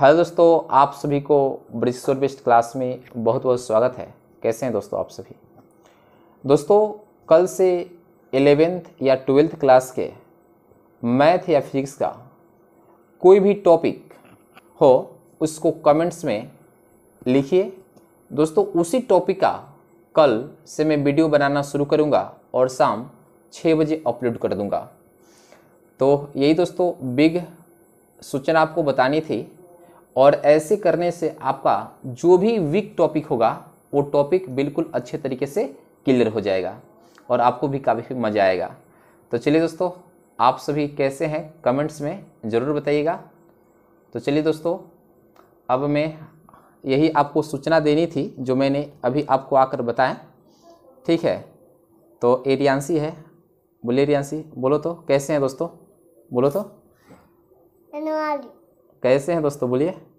hello दोस्तों आप सभी को ब्रिजेश्वर बेस्ट क्लास में बहुत बहुत स्वागत है कैसे हैं दोस्तों आप सभी दोस्तों कल से एलेवेंथ या ट्वेल्थ क्लास के मैथ या फिजिक्स का कोई भी टॉपिक हो उसको कमेंट्स में लिखिए दोस्तों उसी टॉपिक का कल से मैं वीडियो बनाना शुरू करूँगा और शाम छः बजे अपलोड कर दूँगा तो यही दोस्तों बिग सूचना आपको बतानी थी और ऐसे करने से आपका जो भी वीक टॉपिक होगा वो टॉपिक बिल्कुल अच्छे तरीके से क्लियर हो जाएगा और आपको भी काफ़ी मज़ा आएगा तो चलिए दोस्तों आप सभी कैसे हैं कमेंट्स में ज़रूर बताइएगा तो चलिए दोस्तों अब मैं यही आपको सूचना देनी थी जो मैंने अभी आपको आकर बताया ठीक है तो एरियांसी है बोले एरियांसी बोलो तो कैसे हैं दोस्तों बोलो तो कैसे हैं दोस्तों बोलिए